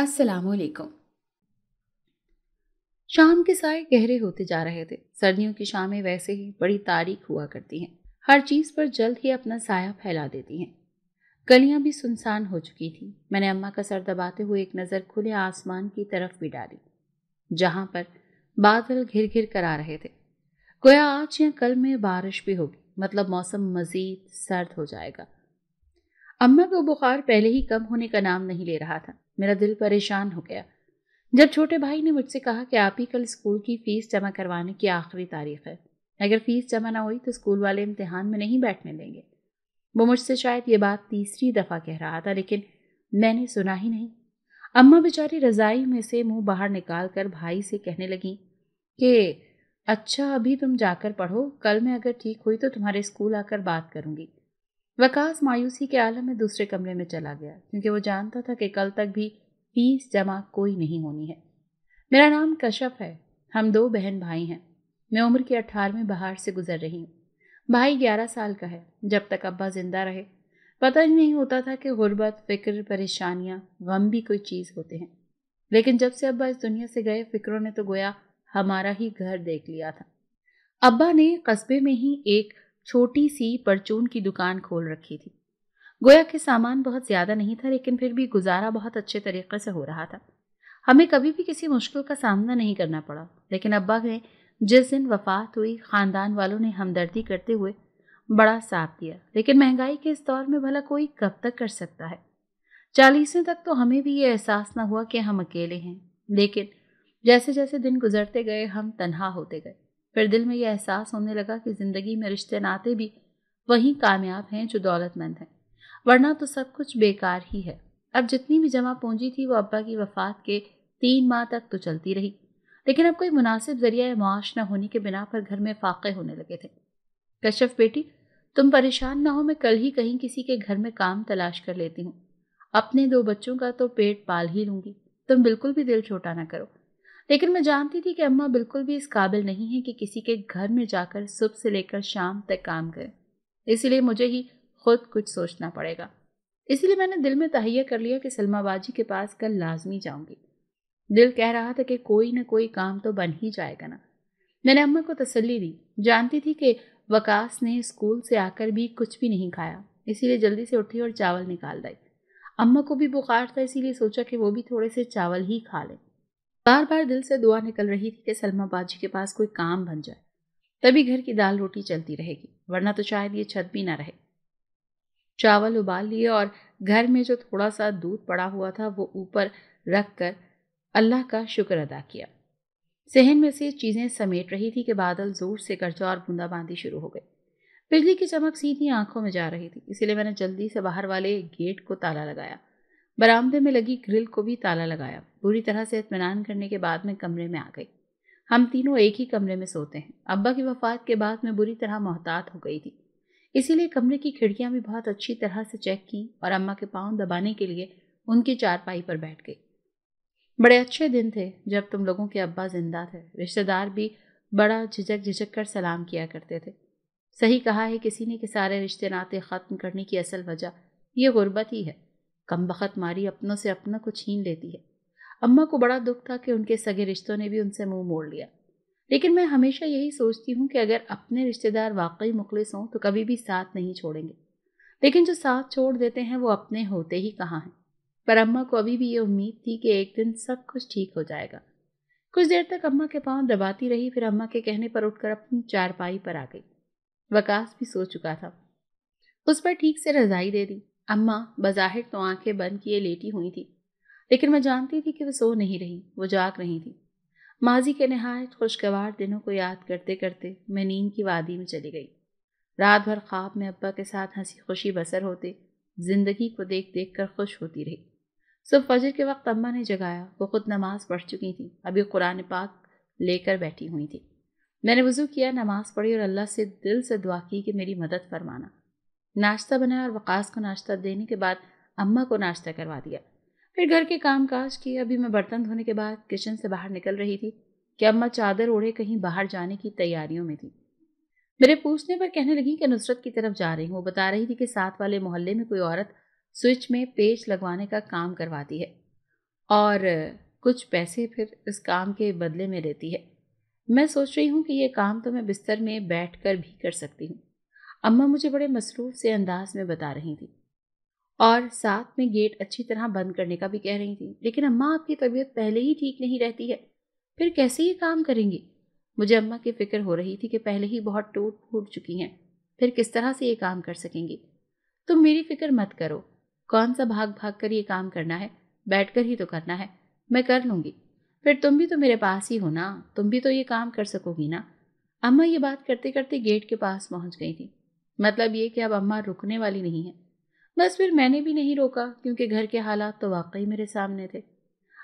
अस्सलाम वालेकुम शाम के साय गहरे होते जा रहे थे सर्दियों की शामें वैसे ही बड़ी तारीख हुआ करती हैं हर चीज़ पर जल्द ही अपना साया फैला देती हैं गलियां भी सुनसान हो चुकी थी मैंने अम्मा का सर दबाते हुए एक नज़र खुले आसमान की तरफ भी डाली जहां पर बादल घिर घिर कर आ रहे थे गोया आज या कल में बारिश भी होगी मतलब मौसम मज़ीद सर्द हो जाएगा अम्मा को बुखार पहले ही कम होने का नाम नहीं ले रहा था मेरा दिल परेशान हो गया जब छोटे भाई ने मुझसे कहा कि आप ही कल स्कूल की फ़ीस जमा करवाने की आखिरी तारीख है अगर फ़ीस जमा ना हुई तो स्कूल वाले इम्तहान में नहीं बैठने देंगे वो मुझसे शायद ये बात तीसरी दफ़ा कह रहा था लेकिन मैंने सुना ही नहीं अम्मा बेचारी रज़ाई में से मुंह बाहर निकाल कर भाई से कहने लगी कि अच्छा अभी तुम जाकर पढ़ो कल मैं अगर ठीक हुई तो तुम्हारे स्कूल आकर बात करूंगी वकास मायूसी के आलम में दूसरे कमरे में चला गया क्योंकि वो जानता था कि कल तक भी फीस जमा कोई नहीं होनी है मेरा नाम कश्यप है हम दो बहन भाई हैं मैं उम्र की अठारहवें बहार से गुजर रही हूँ भाई ग्यारह साल का है जब तक अब्बा जिंदा रहे पता ही नहीं होता था कि गुर्बत फ़िक्र परेशानियाँ गम भी कोई चीज़ होते हैं लेकिन जब से अब्बा इस दुनिया से गए फ़िक्रों ने तो गोया हमारा ही घर देख लिया था अब्बा ने कस्बे में ही एक छोटी सी परचून की दुकान खोल रखी थी गोया के सामान बहुत ज़्यादा नहीं था लेकिन फिर भी गुजारा बहुत अच्छे तरीके से हो रहा था हमें कभी भी किसी मुश्किल का सामना नहीं करना पड़ा लेकिन अब्बा के जिस दिन वफात हुई ख़ानदान वालों ने हमदर्दी करते हुए बड़ा साथ दिया लेकिन महंगाई के इस दौर में भला कोई कब तक कर सकता है चालीसवें तक तो हमें भी ये एहसास ना हुआ कि हम अकेले हैं लेकिन जैसे जैसे दिन गुजरते गए हम तनहा होते गए फिर दिल में यह एहसास होने लगा कि ज़िंदगी में रिश्ते नाते भी वही कामयाब हैं जो दौलतमंद हैं वरना तो सब कुछ बेकार ही है अब जितनी भी जमा पूंजी थी वो अब्बा की वफात के तीन माह तक तो चलती रही लेकिन अब कोई मुनासिब जरिया मुआश न होने के बिना पर घर में फाक़े होने लगे थे कश्यप बेटी तुम परेशान ना हो मैं कल ही कहीं किसी के घर में काम तलाश कर लेती हूँ अपने दो बच्चों का तो पेट पाल ही लूँगी तुम बिल्कुल भी दिल छोटा ना करो लेकिन मैं जानती थी कि अम्मा बिल्कुल भी इस काबिल नहीं है कि किसी के घर में जाकर सुबह से लेकर शाम तक काम करें इसीलिए मुझे ही खुद कुछ सोचना पड़ेगा इसीलिए मैंने दिल में तहैया कर लिया कि सलमा बाजी के पास कल लाजमी जाऊंगी दिल कह रहा था कि कोई ना कोई काम तो बन ही जाएगा ना मैंने अम्मा को तसल्ली दी जानती थी कि वकास ने स्कूल से आकर भी कुछ भी नहीं खाया इसीलिए जल्दी से उठी और चावल निकाल दाई अम्मा को भी बुखार था इसीलिए सोचा कि वो भी थोड़े से चावल ही खा लें बार बार दिल से दुआ निकल रही थी कि सलमा बाजी के पास कोई काम बन जाए तभी घर की दाल रोटी चलती रहेगी वरना तो शायद ये छत भी ना रहे चावल उबाल लिए और घर में जो थोड़ा सा दूध पड़ा हुआ था वो ऊपर रख कर अल्लाह का शुक्र अदा किया सहन में से चीज़ें समेट रही थी कि बादल जोर से गरजा और बूंदाबांदी शुरू हो गई बिजली की चमक सीधी आंखों में जा रही थी इसीलिए मैंने जल्दी से बाहर वाले गेट को ताला लगाया बरामदे में लगी ग्रिल को भी ताला लगाया बुरी तरह से इतमान करने के बाद मैं कमरे में आ गई हम तीनों एक ही कमरे में सोते हैं अब्बा की वफात के बाद मैं बुरी तरह मोहतात हो गई थी इसीलिए कमरे की खिड़कियां भी बहुत अच्छी तरह से चेक की और अम्मा के पाँव दबाने के लिए उनकी चारपाई पर बैठ गई बड़े अच्छे दिन थे जब तुम लोगों के अब्बा जिंदा थे रिश्तेदार भी बड़ा झिझक झिझक कर सलाम किया करते थे सही कहा है किसी ने कि सारे रिश्ते नाते ख़त्म करने की असल वजह यह गुर्बत ही है कम बखत मारी अपनों से अपना को छीन लेती है अम्मा को बड़ा दुख था कि उनके सगे रिश्तों ने भी उनसे मुंह मोड़ लिया लेकिन मैं हमेशा यही सोचती हूँ कि अगर अपने रिश्तेदार वाकई मुखलिस हों तो कभी भी साथ नहीं छोड़ेंगे लेकिन जो साथ छोड़ देते हैं वो अपने होते ही कहाँ हैं पर अम्मा को अभी भी ये उम्मीद थी कि एक दिन सब कुछ ठीक हो जाएगा कुछ देर तक अम्मा के पांव दबाती रही फिर अम्मा के कहने पर उठकर अपनी चारपाई पर आ गई वकास भी सो चुका था उस पर ठीक से रजाई दे दी अम्मा बज़ाहिर तो आंखें बंद किए लेटी हुई थी लेकिन मैं जानती थी कि वह सो नहीं रही वो जाग रही थी माजी के नहायत खुशगवार दिनों को याद करते करते मैं नींद की वादी में चली गई रात भर ख्वाब में अब्बा के साथ हंसी खुशी बसर होते ज़िंदगी को देख देख कर खुश होती रही सुबह फजर के वक्त अम्मा ने जगाया वो खुद नमाज़ पढ़ चुकी थी अभी कुरान पाक लेकर बैठी हुई थी मैंने वज़ू किया नमाज़ पढ़ी और अल्लाह से दिल से दुआ की कि मेरी मदद फरमाना नाश्ता बनाया और वकास को नाश्ता देने के बाद अम्मा को नाश्ता करवा दिया फिर घर के काम काज किए अभी मैं बर्तन धोने के बाद किचन से बाहर निकल रही थी कि अम्मा चादर ओढ़े कहीं बाहर जाने की तैयारियों में थी मेरे पूछने पर कहने लगी कि नुसरत की तरफ जा रही हूँ बता रही थी कि साथ वाले मोहल्ले में कोई औरत स्विच में पेच लगवाने का काम करवाती है और कुछ पैसे फिर इस काम के बदले में लेती है मैं सोच रही हूँ कि ये काम तो मैं बिस्तर में बैठ कर भी कर सकती हूँ अम्मा मुझे बड़े मसरूफ से अंदाज में बता रही थी और साथ में गेट अच्छी तरह बंद करने का भी कह रही थी लेकिन अम्मा आपकी तबीयत पहले ही ठीक नहीं रहती है फिर कैसे ये काम करेंगी मुझे अम्मा की फ़िक्र हो रही थी कि पहले ही बहुत टूट फूट चुकी हैं फिर किस तरह से ये काम कर सकेंगी तुम मेरी फ़िक्र मत करो कौन सा भाग भाग कर ये काम करना है बैठ कर ही तो करना है मैं कर लूँगी फिर तुम भी तो मेरे पास ही हो ना तुम भी तो ये काम कर सकोगी ना अम्मा ये बात करते करते गेट के पास पहुँच गई थी मतलब ये कि अब अम्मा रुकने वाली नहीं है बस फिर मैंने भी नहीं रोका क्योंकि घर के हालात तो वाकई मेरे सामने थे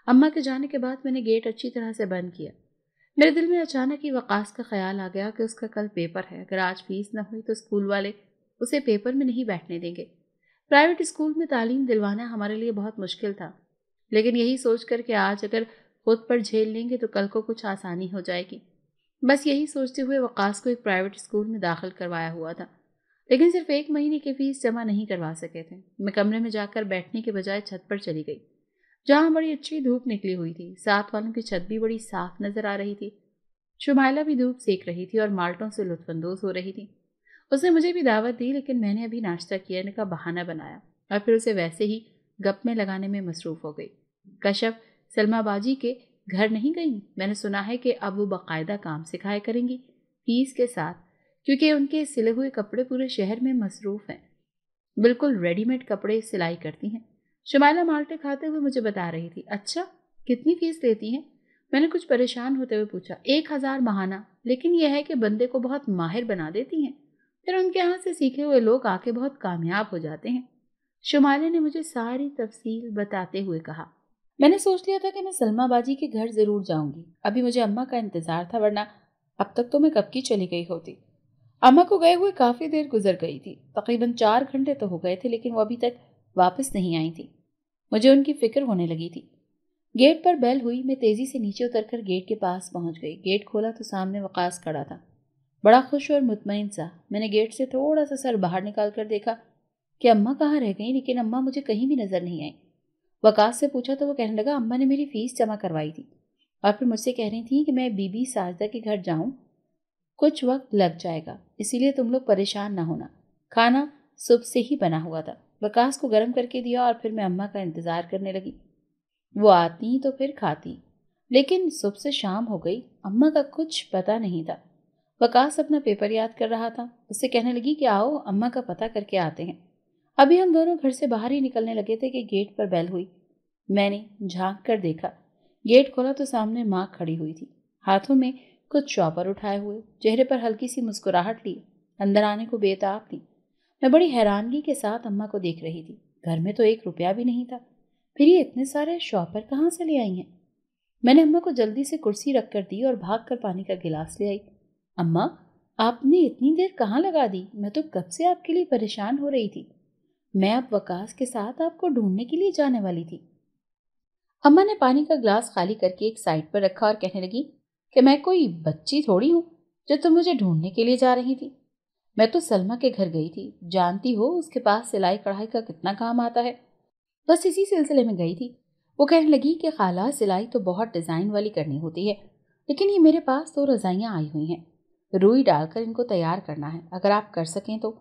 अम्मा के जाने के बाद मैंने गेट अच्छी तरह से बंद किया मेरे दिल में अचानक ही वकास का ख्याल आ गया कि उसका कल पेपर है अगर आज फीस न हुई तो स्कूल वाले उसे पेपर में नहीं बैठने देंगे प्राइवेट स्कूल में तालीम दिलवाना हमारे लिए बहुत मुश्किल था लेकिन यही सोच कर कि आज अगर खुद पर झेल लेंगे तो कल को कुछ आसानी हो जाएगी बस यही सोचते हुए वकास को एक प्राइवेट स्कूल में दाखिल करवाया हुआ था लेकिन सिर्फ एक महीने की फीस जमा नहीं करवा सके थे मैं कमरे में जाकर बैठने के बजाय छत पर चली गई जहाँ बड़ी अच्छी धूप निकली हुई थी साथ वालों की छत भी बड़ी साफ नजर आ रही थी शुमाइला भी धूप सेक रही थी और माल्टों से लुत्फानंदोज हो रही थी उसने मुझे भी दावत दी लेकिन मैंने अभी नाश्ता किए का बहाना बनाया और फिर उसे वैसे ही गप में लगाने में मसरूफ हो गई कश्यप सलमाबाजी के घर नहीं गई मैंने सुना है कि अब वो बाकायदा काम सिखाया करेंगी फीस के साथ क्योंकि उनके सिले हुए कपड़े पूरे शहर में मसरूफ़ हैं बिल्कुल रेडीमेड कपड़े सिलाई करती हैं शुमाला माल्टे खाते हुए मुझे बता रही थी अच्छा कितनी फीस लेती हैं मैंने कुछ परेशान होते हुए पूछा एक हज़ार महाना लेकिन यह है कि बंदे को बहुत माहिर बना देती हैं फिर उनके यहाँ से सीखे हुए लोग आके बहुत कामयाब हो जाते हैं शुमाले ने मुझे सारी तफसील बताते हुए कहा मैंने सोच लिया था कि मैं सलमा बाजी के घर ज़रूर जाऊंगी अभी मुझे अम्मा का इंतज़ार था वरना अब तक तो मैं कब की चली गई होती अम्मा को गए हुए काफ़ी देर गुजर गई थी तकरीबन चार घंटे तो हो गए थे लेकिन वो अभी तक वापस नहीं आई थी मुझे उनकी फिक्र होने लगी थी गेट पर बेल हुई मैं तेज़ी से नीचे उतरकर गेट के पास पहुंच गई गेट खोला तो सामने वकास खड़ा था बड़ा खुश और मुतमिन सा मैंने गेट से थोड़ा सा सर बाहर निकाल कर देखा कि अम्मा कहाँ रह गई लेकिन अम्मा मुझे कहीं भी नज़र नहीं आई वकास से पूछा तो वो कहने लगा अम्मा ने मेरी फ़ीस जमा करवाई थी और फिर मुझसे कह रही थी कि मैं बीबी साजदा के घर जाऊँ कुछ वक्त लग जाएगा इसीलिए तुम लोग परेशान ना होना खाना सुबह से ही बना हुआ था वकास को गर्म करके दिया और फिर मैं अम्मा का इंतज़ार करने लगी वो आती तो फिर खाती लेकिन सुबह से शाम हो गई अम्मा का कुछ पता नहीं था वकास अपना पेपर याद कर रहा था उससे कहने लगी कि आओ अम्मा का पता करके आते हैं अभी हम दोनों घर से बाहर ही निकलने लगे थे कि गेट पर बैल हुई मैंने झांक कर देखा गेट खोला तो सामने माँ खड़ी हुई थी हाथों में कुछ चौपर उठाए हुए चेहरे पर हल्की सी मुस्कुराहट ली अंदर आने को बेताब थी मैं बड़ी हैरानगी के साथ अम्मा को देख रही थी घर में तो एक रुपया भी नहीं था फिर ये इतने सारे शॉपर कहाँ से ले आई हैं मैंने अम्मा को जल्दी से कुर्सी रख कर दी और भाग कर पानी का गिलास ले आई अम्मा आपने इतनी देर कहाँ लगा दी मैं तो कब से आपके लिए परेशान हो रही थी मैं अब वकास के साथ आपको ढूंढने के लिए जाने वाली थी अम्मा ने पानी का गिलास खाली करके एक साइड पर रखा और कहने लगी कि मैं कोई बच्ची थोड़ी हूँ जो तुम मुझे ढूंढने के लिए जा रही थी मैं तो सलमा के घर गई थी जानती हो उसके पास सिलाई कढ़ाई का कितना काम आता है बस इसी सिलसिले में गई थी वो कहने लगी कि खाला सिलाई तो बहुत डिज़ाइन वाली करनी होती है लेकिन ये मेरे पास तो रज़ाइयाँ आई हुई हैं रुई डालकर इनको तैयार करना है अगर आप कर सकें तो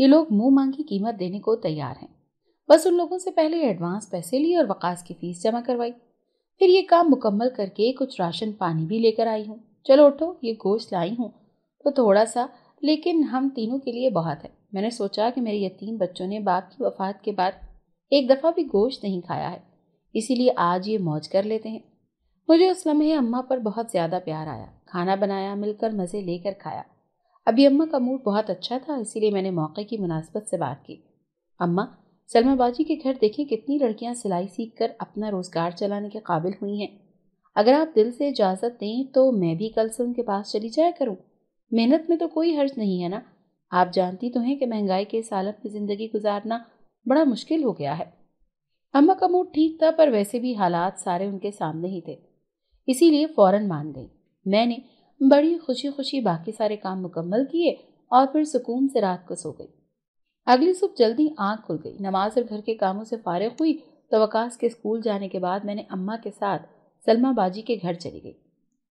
ये लोग मुँह मांगी कीमत देने को तैयार हैं बस उन लोगों से पहले एडवांस पैसे लिए और वकास की फ़ीस जमा करवाई फिर ये काम मुकम्मल करके कुछ राशन पानी भी लेकर आई हूँ चलो उठो ये गोश्त लाई हूँ तो थोड़ा सा लेकिन हम तीनों के लिए बहुत है मैंने सोचा कि मेरे यतीम बच्चों ने बाप की वफात के बाद एक दफ़ा भी गोश्त नहीं खाया है इसीलिए आज ये मौज कर लेते हैं मुझे उस लम्हे अम्मा पर बहुत ज़्यादा प्यार आया खाना बनाया मिलकर मज़े लेकर खाया अभी अम्मा का मूड बहुत अच्छा था इसीलिए मैंने मौके की मुनासबत से बात की अम्मा सलमा बाजी के घर देखें कितनी लड़कियां सिलाई सीख कर अपना रोज़गार चलाने के काबिल हुई हैं अगर आप दिल से इजाज़त दें तो मैं भी कल से उनके पास चली जाया करूँ मेहनत में तो कोई हर्ज नहीं है ना आप जानती तो हैं कि महंगाई के इस में ज़िंदगी गुजारना बड़ा मुश्किल हो गया है अम्मा का मूड ठीक था पर वैसे भी हालात सारे उनके सामने ही थे इसीलिए फ़ौरन मान गई मैंने बड़ी खुशी खुशी बाकी सारे काम मुकम्मल किए और फिर सुकून से रात को सो गई अगली सुबह जल्दी आंख खुल गई नमाज और घर के कामों से फारग हुई तो वकास के स्कूल जाने के बाद मैंने अम्मा के साथ सलमा बाजी के घर चली गई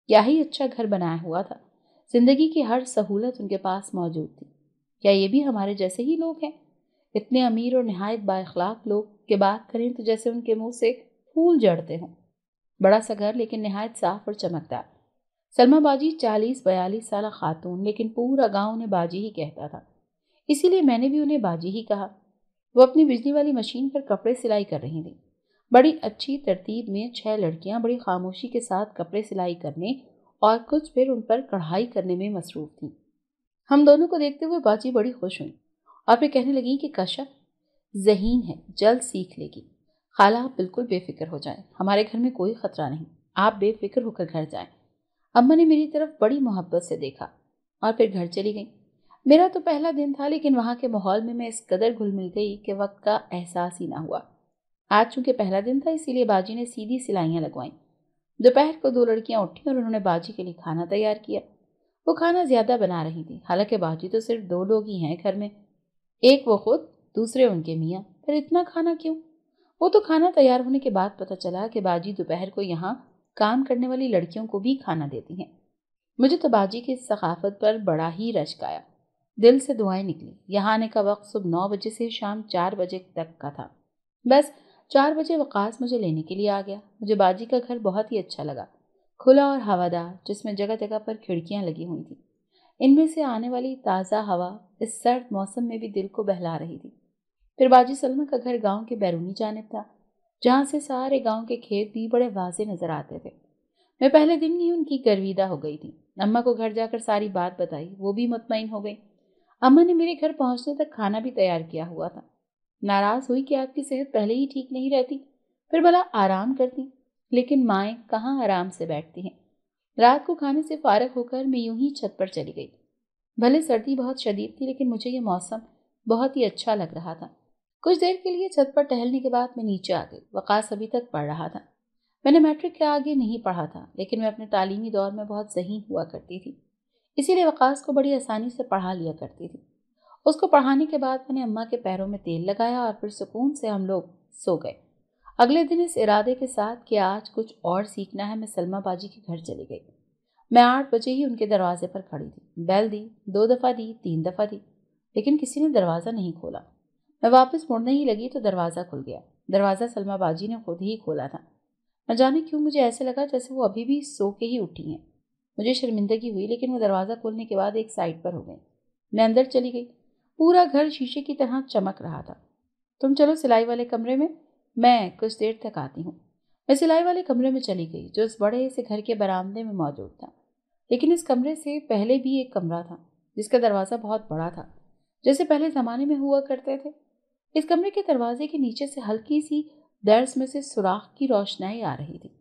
क्या ही अच्छा घर बनाया हुआ था जिंदगी की हर सहूलत उनके पास मौजूद थी क्या ये भी हमारे जैसे ही लोग हैं इतने अमीर और नहायत बाखलाक लोग के बात करें तो जैसे उनके मुंह से फूल जड़ते हों बड़ा सा घर लेकिन नहायत साफ और चमकदार सलमा बाजी चालीस बयालीस साल खातून लेकिन पूरा गांव उन्हें बाजी ही कहता था इसीलिए मैंने भी उन्हें बाजी ही कहा वो अपनी बिजली वाली मशीन पर कपड़े सिलाई कर रही थी बड़ी अच्छी तरतीब में छह लड़कियां बड़ी खामोशी के साथ कपड़े सिलाई करने और कुछ फिर उन पर कढ़ाई करने में मसरूफ थी हम दोनों को देखते हुए बाजी बड़ी खुश हुई और फिर कहने लगी कि कशा जहीन है जल्द सीख लेगी खाला आप बिल्कुल बेफिक्र हो जाए हमारे घर में कोई ख़तरा नहीं आप बेफिक्र होकर घर जाएं अम्मा ने मेरी तरफ बड़ी मोहब्बत से देखा और फिर घर चली गई मेरा तो पहला दिन था लेकिन वहाँ के माहौल में मैं इस कदर घुल मिल गई कि वक्त का एहसास ही ना हुआ आज चूँकि पहला दिन था इसीलिए बाजी ने सीधी सिलाइयाँ लगवाईं दोपहर को दो लड़कियाँ उठी और उन्होंने बाजी के लिए खाना तैयार किया वो खाना ज़्यादा बना रही थी हालांकि बाजी तो सिर्फ दो लोग ही हैं घर में एक वो खुद दूसरे उनके मियाँ पर इतना खाना क्यों वो तो खाना तैयार होने के बाद पता चला कि बाजी दोपहर को यहाँ काम करने वाली लड़कियों को भी खाना देती हैं मुझे तो बाजी की सकाफत पर बड़ा ही रश्क आया दिल से दुआएं निकली यहाँ आने का वक्त सुबह नौ बजे से शाम चार बजे तक का था बस चार बजे वकास मुझे लेने के लिए आ गया मुझे बाजी का घर बहुत ही अच्छा लगा खुला और हवादार जिसमें जगह जगह पर खिड़कियाँ लगी हुई थी इनमें से आने वाली ताज़ा हवा इस सर्द मौसम में भी दिल को बहला रही थी फिर बाजी सलमा का घर गांव के बैरूनी जानब था जहाँ से सारे गांव के खेत भी बड़े वाजे नज़र आते थे मैं पहले दिन ही उनकी गर्विदा हो गई थी अम्मा को घर जाकर सारी बात बताई वो भी मुतमिन हो गई अम्मा ने मेरे घर पहुंचने तक खाना भी तैयार किया हुआ था नाराज हुई कि आपकी सेहत पहले ही ठीक नहीं रहती फिर भला आराम करती लेकिन माएँ कहाँ आराम से बैठती हैं रात को खाने से फारग होकर मैं यूं ही छत पर चली गई भले सर्दी बहुत शदीद थी लेकिन मुझे ये मौसम बहुत ही अच्छा लग रहा था कुछ देर के लिए छत पर टहलने के बाद मैं नीचे आ गई वकास अभी तक पढ़ रहा था मैंने मैट्रिक के आगे नहीं पढ़ा था लेकिन मैं अपने तालीमी दौर में बहुत जहीन हुआ करती थी इसीलिए वकास को बड़ी आसानी से पढ़ा लिया करती थी उसको पढ़ाने के बाद मैंने अम्मा के पैरों में तेल लगाया और फिर सुकून से हम लोग सो गए अगले दिन इस इरादे के साथ कि आज कुछ और सीखना है मैं सलमा बाजी के घर चली गई मैं आठ बजे ही उनके दरवाजे पर खड़ी थी बैल दी दो दफ़ा दी तीन दफ़ा दी लेकिन किसी ने दरवाज़ा नहीं खोला मैं वापस मुड़ने ही लगी तो दरवाज़ा खुल गया दरवाज़ा सलमा बाजी ने खुद ही खोला था न जाने क्यों मुझे ऐसे लगा जैसे वो अभी भी सो के ही उठी हैं मुझे शर्मिंदगी हुई लेकिन वो दरवाज़ा खोलने के बाद एक साइड पर हो गई मैं अंदर चली गई पूरा घर शीशे की तरह चमक रहा था तुम चलो सिलाई वाले कमरे में मैं कुछ देर तक आती हूँ मैं सिलाई वाले कमरे में चली गई जो इस बड़े से घर के बरामदे में मौजूद था लेकिन इस कमरे से पहले भी एक कमरा था जिसका दरवाज़ा बहुत बड़ा था जैसे पहले ज़माने में हुआ करते थे इस कमरे के दरवाजे के नीचे से हल्की सी दर्ज में से सुराख की रोशनाई आ रही थी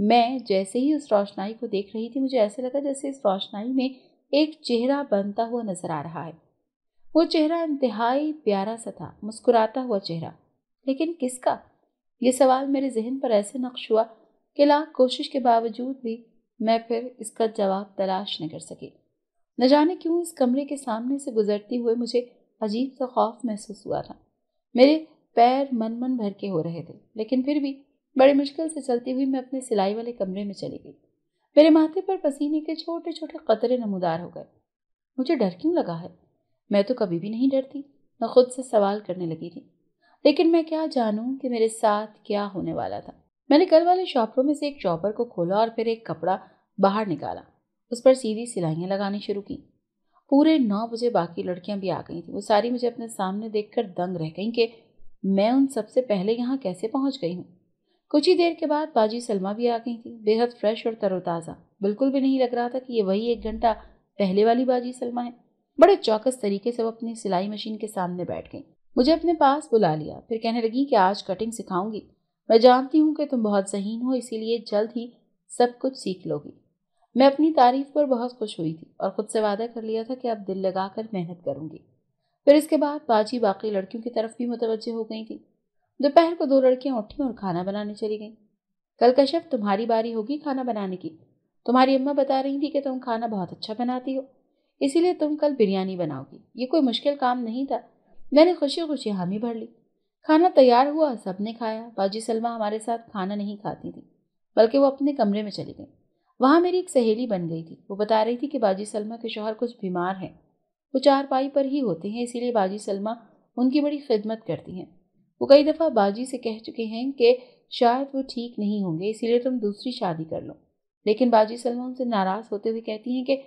मैं जैसे ही उस रोशनाई को देख रही थी मुझे ऐसे लगा जैसे इस रोशनाई में एक चेहरा बनता हुआ नजर आ रहा है वो चेहरा इंतहाई प्यारा सा था मुस्कुराता हुआ चेहरा लेकिन किसका ये सवाल मेरे जहन पर ऐसे नक्श हुआ कि लाख कोशिश के बावजूद भी मैं फिर इसका जवाब तलाश नहीं कर सकी न जाने क्यों इस कमरे के सामने से गुजरते हुए मुझे अजीब सा खौफ महसूस हुआ था मेरे पैर मन मन भर के हो रहे थे लेकिन फिर भी बड़ी मुश्किल से चलती हुई मैं अपने सिलाई वाले कमरे में चली गई मेरे माथे पर पसीने के छोटे छोटे कतरे नमूदार हो गए मुझे डर क्यों लगा है मैं तो कभी भी नहीं डरती मैं खुद से सवाल करने लगी थी लेकिन मैं क्या जानूं कि मेरे साथ क्या होने वाला था मैंने कल वाले शॉपरों में से एक शॉपर को खोला और फिर एक कपड़ा बाहर निकाला उस पर सीधी सिलाइयाँ लगानी शुरू की पूरे नौ बजे बाकी लड़कियां भी आ गई थी वो सारी मुझे अपने सामने देखकर दंग रह गई कि मैं उन सबसे पहले यहाँ कैसे पहुँच गई हूँ कुछ ही देर के बाद बाजी सलमा भी आ गई थी बेहद फ्रेश और तरोताज़ा बिल्कुल भी नहीं लग रहा था कि ये वही एक घंटा पहले वाली बाजी सलमा है बड़े चौकस तरीके से वो अपनी सिलाई मशीन के सामने बैठ गई मुझे अपने पास बुला लिया फिर कहने लगी कि आज कटिंग सिखाऊंगी मैं जानती हूँ कि तुम बहुत जहीन हो इसीलिए जल्द ही सब कुछ सीख लोगी मैं अपनी तारीफ पर बहुत खुश हुई थी और ख़ुद से वादा कर लिया था कि अब दिल लगाकर मेहनत करूँगी फिर इसके बाद बाजी बाकी लड़कियों की तरफ भी मुतवजह हो गई थी दोपहर को दो लड़कियां उठी और खाना बनाने चली गईं कल कश्यप तुम्हारी बारी होगी खाना बनाने की तुम्हारी अम्मा बता रही थी कि तुम खाना बहुत अच्छा बनाती हो इसीलिए तुम कल बिरयानी बनाओगी ये कोई मुश्किल काम नहीं था मैंने खुशी खुशी हामी भर ली खाना तैयार हुआ सबने खाया बाजी सलमा हमारे साथ खाना नहीं खाती थी बल्कि वो अपने कमरे में चली गई वहाँ मेरी एक सहेली बन गई थी वो बता रही थी कि बाजी सलमा के शोहर कुछ बीमार हैं वो चारपाई पर ही होते हैं इसीलिए बाजी सलमा उनकी बड़ी खिदमत करती हैं वो कई दफ़ा बाजी से कह चुके हैं कि शायद वो ठीक नहीं होंगे इसीलिए तुम दूसरी शादी कर लो लेकिन बाजी सलमा उनसे नाराज़ होते हुए कहती हैं कि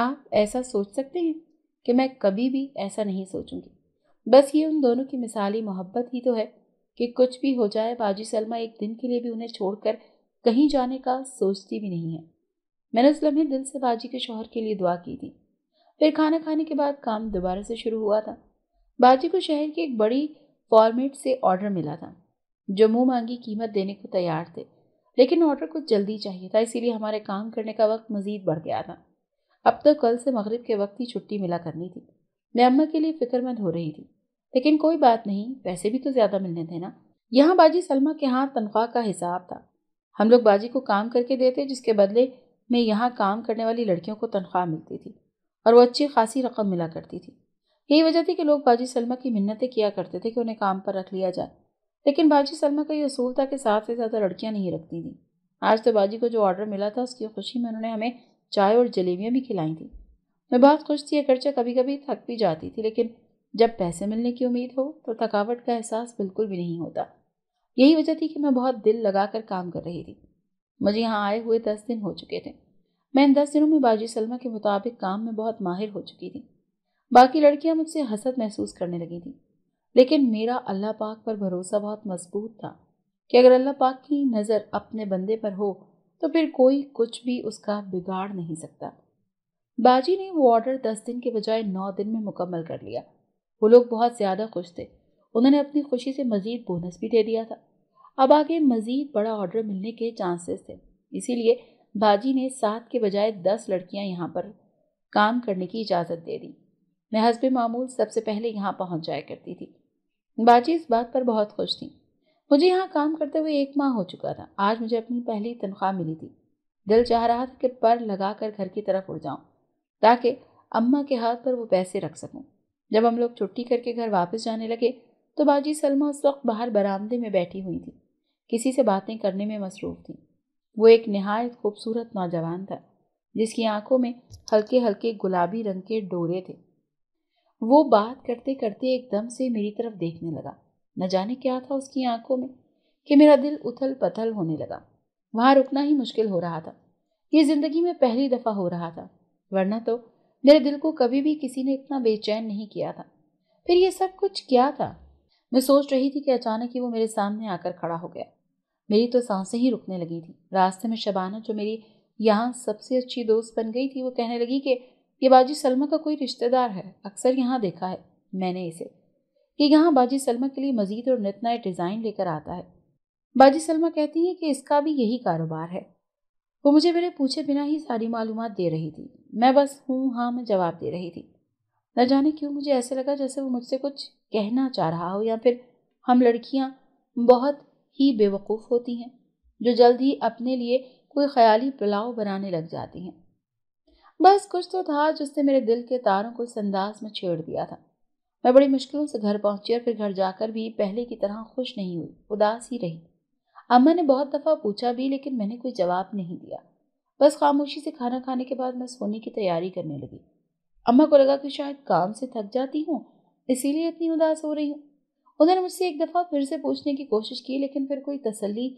आप ऐसा सोच सकते हैं कि मैं कभी भी ऐसा नहीं सोचूंगी बस ये उन दोनों की मिसाली मोहब्बत ही तो है कि कुछ भी हो जाए बाजी सलमा एक दिन के लिए भी उन्हें छोड़कर कहीं जाने का सोचती भी नहीं है मैंने उस लम्हे दिल से बाजी के शोहर के लिए दुआ की थी फिर खाना खाने के बाद काम दोबारा से शुरू हुआ था बाजी को शहर की एक बड़ी फॉर्मेट से ऑर्डर मिला था जो मुंह मांगी कीमत देने को तैयार थे लेकिन ऑर्डर कुछ जल्दी चाहिए था इसीलिए हमारे काम करने का वक्त मज़ीद बढ़ गया था अब तो कल से मगरिब के वक्त ही छुट्टी मिला करनी थी मैं अम्मा के लिए फ़िक्रमंद हो रही थी लेकिन कोई बात नहीं पैसे भी तो ज़्यादा मिलने थे ना यहाँ बाजी सलमा के हाथ तनख्वाह का हिसाब था हम लोग बाजी को काम करके देते जिसके बदले में यहाँ काम करने वाली लड़कियों को तनख्वाह मिलती थी और वो अच्छी खासी रकम मिला करती थी यही वजह थी कि लोग बाजी सलमा की मिन्नतें किया करते थे कि उन्हें काम पर रख लिया जाए लेकिन बाजी सलमा का ये असूल था कि सात से ज़्यादा लड़कियाँ नहीं रखती थीं आज तो बाजी को जो ऑर्डर मिला था उसकी खुशी में उन्होंने हमें चाय और जलेबियाँ भी खिलाई थी मैं बहुत खुश थी अगरचे कभी कभी थक भी जाती थी लेकिन जब पैसे मिलने की उम्मीद हो तो थकावट का एहसास बिल्कुल भी नहीं होता यही वजह थी कि मैं बहुत दिल लगा कर काम कर रही थी मुझे यहाँ आए हुए दस दिन हो चुके थे मैं इन दस दिनों में बाजी सलमा के मुताबिक काम में बहुत माहिर हो चुकी थी बाकी लड़कियां मुझसे हसद महसूस करने लगी थी लेकिन मेरा अल्लाह पाक पर भरोसा बहुत मजबूत था कि अगर अल्लाह पाक की नज़र अपने बंदे पर हो तो फिर कोई कुछ भी उसका बिगाड़ नहीं सकता बाजी ने वो ऑर्डर दस दिन के बजाय नौ दिन में मुकम्मल कर लिया वो लोग बहुत ज़्यादा खुश थे उन्होंने अपनी खुशी से मज़ीद बोनस भी दे दिया था अब आगे मज़ीद बड़ा ऑर्डर मिलने के चांसेस थे इसीलिए बाजी ने सात के बजाय दस लड़कियां यहाँ पर काम करने की इजाज़त दे दी मैं हसब मामूल सबसे पहले यहाँ पहुँच जाया करती थी बाजी इस बात पर बहुत खुश थी मुझे यहाँ काम करते हुए एक माह हो चुका था आज मुझे अपनी पहली तनख्वाह मिली थी दिल चाह रहा था कि पर लगा कर घर की तरफ उड़ जाऊँ ताकि अम्मा के हाथ पर वो पैसे रख सकूँ जब हम लोग छुट्टी करके घर वापस जाने लगे तो बाजी सलमा उस वक्त बाहर बरामदे में बैठी हुई थी किसी से बातें करने में मसरूफ थी वो एक नहायत खूबसूरत नौजवान था जिसकी आंखों में हल्के हल्के गुलाबी रंग के डोरे थे वो बात करते करते एकदम से मेरी तरफ देखने लगा न जाने क्या था उसकी आंखों में कि मेरा दिल उथल पथल होने लगा वहाँ रुकना ही मुश्किल हो रहा था ये ज़िंदगी में पहली दफ़ा हो रहा था वरना तो मेरे दिल को कभी भी किसी ने इतना बेचैन नहीं किया था फिर ये सब कुछ क्या था मैं सोच रही थी कि अचानक ही वो मेरे सामने आकर खड़ा हो गया मेरी तो सांसें ही रुकने लगी थी रास्ते में शबाना जो मेरी यहाँ सबसे अच्छी दोस्त बन गई थी वो कहने लगी कि कि बाजी सलमा का कोई रिश्तेदार है अक्सर यहाँ देखा है मैंने इसे कि यहाँ बाजी सलमा के लिए मजीद और नित नए डिज़ाइन लेकर आता है बाजी सलमा कहती हैं कि इसका भी यही कारोबार है वो मुझे मेरे पूछे बिना ही सारी मालूम दे रही थी मैं बस हूँ हाँ मैं जवाब दे रही थी न जाने क्यों मुझे ऐसे लगा जैसे वो मुझसे कुछ कहना चाह रहा हो या फिर हम लड़कियाँ बहुत ही बेवकूफ़ होती हैं जो जल्द ही अपने लिए कोई ख्याली पुलाव बनाने लग जाती हैं बस कुछ तो था जिसने मेरे दिल के तारों को इस अंदाज में छेड़ दिया था मैं बड़ी मुश्किलों से घर पहुंची और फिर घर जाकर भी पहले की तरह खुश नहीं हुई उदास ही रही अम्मा ने बहुत दफ़ा पूछा भी लेकिन मैंने कोई जवाब नहीं दिया बस खामोशी से खाना खाने के बाद मैं सोने की तैयारी करने लगी अम्मा को लगा कि शायद काम से थक जाती हूँ इसीलिए इतनी उदास हो रही हूँ उन्होंने मुझसे एक दफ़ा फिर से पूछने की कोशिश की लेकिन फिर कोई तसली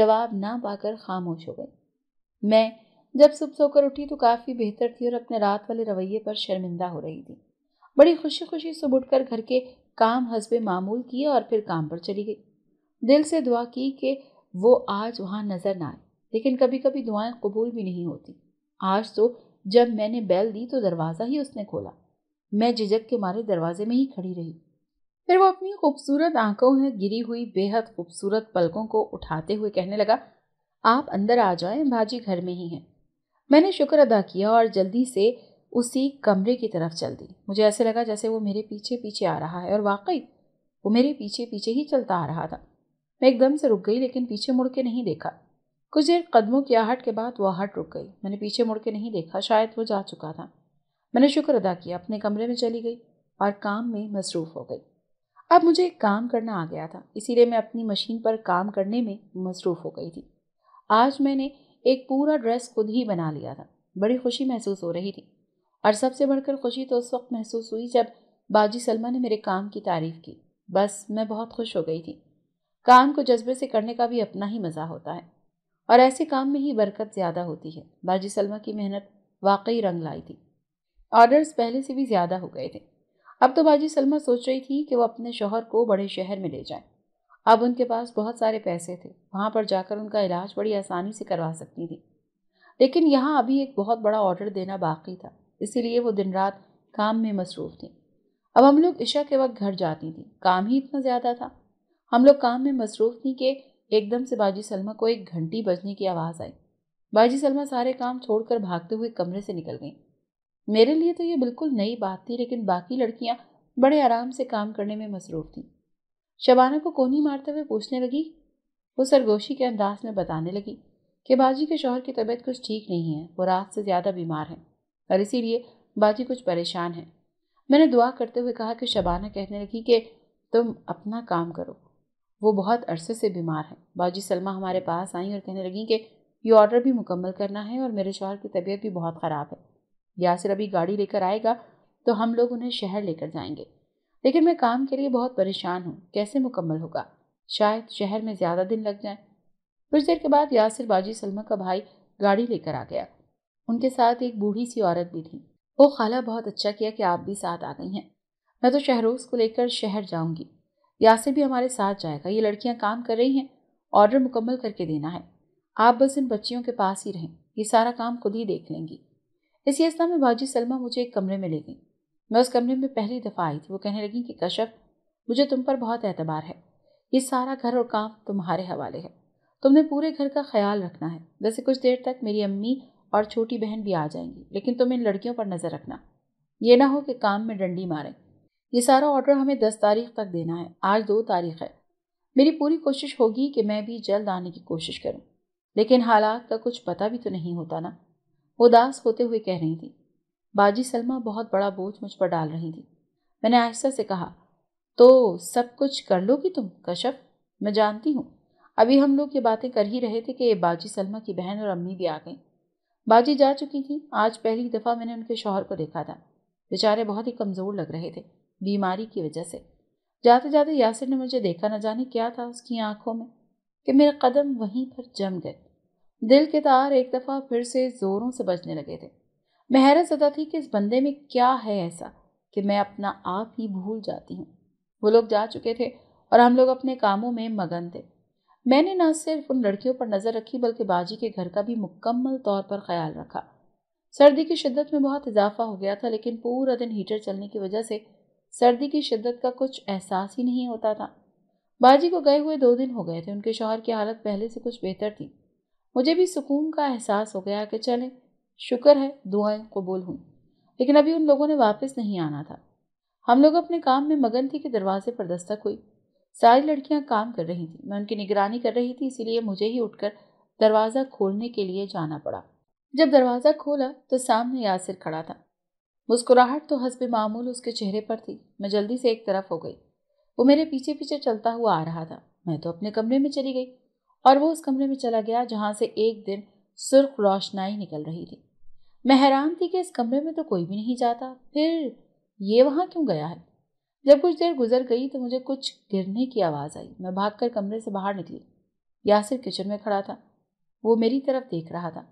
जवाब ना पाकर खामोश हो गई मैं जब सुबह सोकर उठी तो काफ़ी बेहतर थी और अपने रात वाले रवैये पर शर्मिंदा हो रही थी बड़ी खुशी खुशी सुबह उठकर घर के काम हंसबे मामूल किए और फिर काम पर चली गई दिल से दुआ की कि वो आज वहाँ नज़र ना आए लेकिन कभी कभी दुआएं कबूल भी नहीं होती आज तो जब मैंने बैल दी तो दरवाज़ा ही उसने खोला मैं झिझक के मारे दरवाजे में ही खड़ी रही फिर वो अपनी खूबसूरत आंखों में गिरी हुई बेहद खूबसूरत पलकों को उठाते हुए कहने लगा आप अंदर आ जाएं भाजी घर में ही हैं मैंने शुक्र अदा किया और जल्दी से उसी कमरे की तरफ चल दी मुझे ऐसे लगा जैसे वो मेरे पीछे पीछे आ रहा है और वाकई वो मेरे पीछे पीछे ही चलता आ रहा था मैं एकदम से रुक गई लेकिन पीछे मुड़ के नहीं देखा कुछ देर कदमों की आहट के बाद वो आहट रुक गई मैंने पीछे मुड़ के नहीं देखा शायद वो जा चुका था मैंने शुक्र अदा किया अपने कमरे में चली गई और काम में मसरूफ़ हो गई अब मुझे काम करना आ गया था इसीलिए मैं अपनी मशीन पर काम करने में मसरूफ़ हो गई थी आज मैंने एक पूरा ड्रेस खुद ही बना लिया था बड़ी खुशी महसूस हो रही थी और सबसे बढ़कर खुशी तो उस वक्त महसूस हुई जब बाजी सलमा ने मेरे काम की तारीफ की बस मैं बहुत खुश हो गई थी काम को जज्बे से करने का भी अपना ही मज़ा होता है और ऐसे काम में ही बरकत ज़्यादा होती है बाजी सलमा की मेहनत वाकई रंग लाई थी ऑर्डर्स पहले से भी ज़्यादा हो गए थे अब तो बाजी सलमा सोच रही थी कि वो अपने शोहर को बड़े शहर में ले जाए अब उनके पास बहुत सारे पैसे थे वहाँ पर जाकर उनका इलाज बड़ी आसानी से करवा सकती थी लेकिन यहाँ अभी एक बहुत बड़ा ऑर्डर देना बाकी था इसीलिए वो दिन रात काम में मसरूफ़ थी अब हम लोग इशा के वक्त घर जाती थी काम ही इतना ज़्यादा था हम लोग काम में मसरूफ़ थी कि एकदम से बाजी सलमा को एक घंटी बजने की आवाज़ आई बाजी सलमा सारे काम छोड़कर भागते हुए कमरे से निकल गई मेरे लिए तो ये बिल्कुल नई बात थी लेकिन बाकी लड़कियाँ बड़े आराम से काम करने में मसरूफ़ थीं शबाना को कोनी मारते हुए पूछने लगी वो सरगोशी के अंदाज में बताने लगी कि बाजी के शोहर की तबीयत कुछ ठीक नहीं है वो रात से ज़्यादा बीमार है और इसीलिए बाजी कुछ परेशान है मैंने दुआ करते हुए कहा कि शबाना कहने लगी कि तुम अपना काम करो वो बहुत अरसे से बीमार है बाजी सलमा हमारे पास आई और कहने लगी कि ये ऑर्डर भी मुकम्मल करना है और मेरे शोहर की तबीयत भी बहुत ख़राब है यासिर अभी गाड़ी लेकर आएगा तो हम लोग उन्हें शहर लेकर जाएंगे लेकिन मैं काम के लिए बहुत परेशान हूँ कैसे मुकम्मल होगा शायद शहर में ज़्यादा दिन लग जाए कुछ देर के बाद यासिर बाजी सलमा का भाई गाड़ी लेकर आ गया उनके साथ एक बूढ़ी सी औरत भी थी वो खाला बहुत अच्छा किया कि आप भी साथ आ गई हैं मैं तो शहरोज को लेकर शहर जाऊंगी यासिर भी हमारे साथ जाएगा ये लड़कियां काम कर रही हैं ऑर्डर मुकम्मल करके देना है आप बस इन बच्चियों के पास ही रहें ये सारा काम खुद ही देख लेंगी इसी असला में बाजी सलमा मुझे एक कमरे में ले गई मैं उस कमरे में पहली दफ़ा आई थी वो कहने लगी कि कश्यप मुझे तुम पर बहुत एतबार है ये सारा घर और काम तुम्हारे हवाले है तुमने पूरे घर का ख्याल रखना है वैसे कुछ देर तक मेरी अम्मी और छोटी बहन भी आ जाएंगी लेकिन तुम इन लड़कियों पर नज़र रखना ये ना हो कि काम में डंडी मारें ये सारा ऑर्डर हमें दस तारीख तक देना है आज दो तारीख है मेरी पूरी कोशिश होगी कि मैं भी जल्द आने की कोशिश करूं लेकिन हालात का कुछ पता भी तो नहीं होता ना उदास होते हुए कह रही थी बाजी सलमा बहुत बड़ा बोझ मुझ पर डाल रही थी मैंने आहिस्ता से कहा तो सब कुछ कर लोगी तुम कश्यप मैं जानती हूँ अभी हम लोग ये बातें कर ही रहे थे कि बाजी सलमा की बहन और अम्मी भी आ गई बाजी जा चुकी थी आज पहली दफ़ा मैंने उनके शौहर को देखा था बेचारे बहुत ही कमज़ोर लग रहे थे बीमारी की वजह से जाते जाते यासिर ने मुझे देखा न जाने क्या था उसकी आंखों में कि मेरे कदम वहीं पर जम गए दिल के तार एक दफ़ा फिर से ज़ोरों से बजने लगे थे मैं हैरत ज़दा थी कि इस बंदे में क्या है ऐसा कि मैं अपना आप ही भूल जाती हूँ वो लोग जा चुके थे और हम लोग अपने कामों में मगन थे मैंने ना सिर्फ उन लड़कियों पर नज़र रखी बल्कि बाजी के घर का भी मुकम्मल तौर पर ख्याल रखा सर्दी की शिद्दत में बहुत इजाफा हो गया था लेकिन पूरा दिन हीटर चलने की वजह से सर्दी की शिद्दत का कुछ एहसास ही नहीं होता था बाजी को गए हुए दो दिन हो गए थे उनके शोहर की हालत पहले से कुछ बेहतर थी मुझे भी सुकून का एहसास हो गया कि चलें शुक्र है दुआएं कबूल हुई लेकिन अभी उन लोगों ने वापस नहीं आना था हम लोग अपने काम में मगन थे कि दरवाजे पर दस्तक हुई सारी लड़कियां काम कर रही थीं मैं उनकी निगरानी कर रही थी इसीलिए मुझे ही उठकर दरवाज़ा खोलने के लिए जाना पड़ा जब दरवाज़ा खोला तो सामने यासिर खड़ा था मुस्कुराहट तो हंसब मामूल उसके चेहरे पर थी मैं जल्दी से एक तरफ हो गई वो मेरे पीछे पीछे चलता हुआ आ रहा था मैं तो अपने कमरे में चली गई और वो उस कमरे में चला गया जहाँ से एक दिन सुर्ख रोशनाई निकल रही थी मैं हैरान थी कि इस कमरे में तो कोई भी नहीं जाता फिर ये वहाँ क्यों गया है जब कुछ देर गुजर गई तो मुझे कुछ गिरने की आवाज़ आई मैं भागकर कमरे से बाहर निकली यासिर किचन में खड़ा था वो मेरी तरफ देख रहा था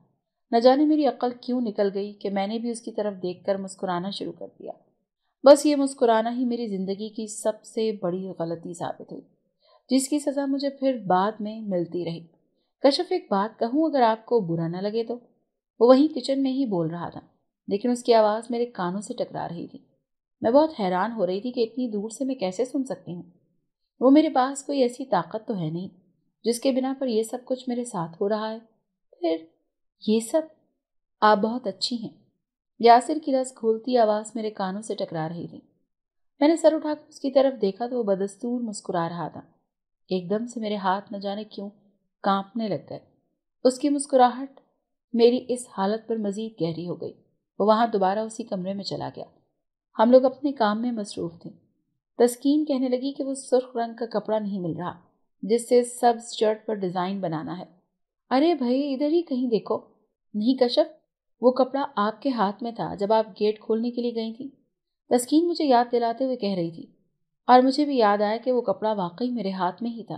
न जाने मेरी अक्ल क्यों निकल गई कि मैंने भी उसकी तरफ देख मुस्कुराना शुरू कर दिया बस ये मुस्कुराना ही मेरी ज़िंदगी की सबसे बड़ी गलती साबित हुई जिसकी सज़ा मुझे फिर बाद में मिलती रही कशफ एक बात कहूँ अगर आपको बुरा ना लगे तो वो वहीं किचन में ही बोल रहा था लेकिन उसकी आवाज़ मेरे कानों से टकरा रही थी मैं बहुत हैरान हो रही थी कि इतनी दूर से मैं कैसे सुन सकती हूँ वो मेरे पास कोई ऐसी ताकत तो है नहीं जिसके बिना पर यह सब कुछ मेरे साथ हो रहा है फिर ये सब आप बहुत अच्छी हैं यासिर की रस घोलती आवाज़ मेरे कानों से टकरा रही थी मैंने सर उठाकर उसकी तरफ देखा तो वो बदस्तूर मुस्कुरा रहा था एकदम से मेरे हाथ न जाने क्यों कांपने लग गए उसकी मुस्कुराहट मेरी इस हालत पर मज़ीद गहरी हो गई वो वहाँ दोबारा उसी कमरे में चला गया हम लोग अपने काम में मसरूफ़ थे तस्कीन कहने लगी कि वो सुर्ख रंग का कपड़ा नहीं मिल रहा जिससे सब्ज शर्ट पर डिज़ाइन बनाना है अरे भाई इधर ही कहीं देखो नहीं कश्यप वो कपड़ा आपके हाथ में था जब आप गेट खोलने के लिए गई थी तस्कीन मुझे याद दिलाते हुए कह रही थी और मुझे भी याद आया कि वो कपड़ा वाकई मेरे हाथ में ही था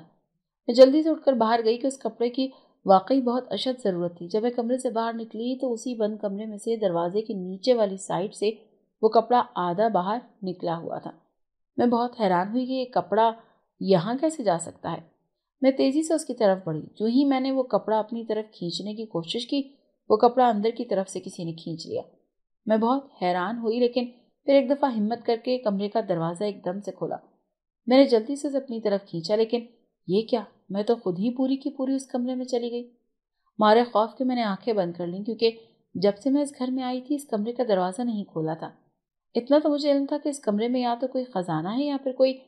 मैं जल्दी से उठकर बाहर गई कि उस कपड़े की वाकई बहुत अशद ज़रूरत थी जब मैं कमरे से बाहर निकली तो उसी बंद कमरे में से दरवाजे के नीचे वाली साइड से वो कपड़ा आधा बाहर निकला हुआ था मैं बहुत हैरान हुई कि ये कपड़ा यहाँ कैसे जा सकता है मैं तेज़ी से उसकी तरफ बढ़ी जो ही मैंने वो कपड़ा अपनी तरफ खींचने की कोशिश की वो कपड़ा अंदर की तरफ से किसी ने खींच लिया मैं बहुत हैरान हुई लेकिन फिर एक दफ़ा हिम्मत करके कमरे का दरवाज़ा एकदम से खोला मैंने जल्दी से उसे अपनी तरफ खींचा लेकिन ये क्या मैं तो खुद ही पूरी की पूरी उस कमरे में चली गई मारे खौफ के मैंने आंखें बंद कर ली क्योंकि जब से मैं इस घर में आई थी इस कमरे का दरवाज़ा नहीं खोला था इतना तो मुझे इल्म था कि इस कमरे में या तो कोई ख़जाना है या फिर कोई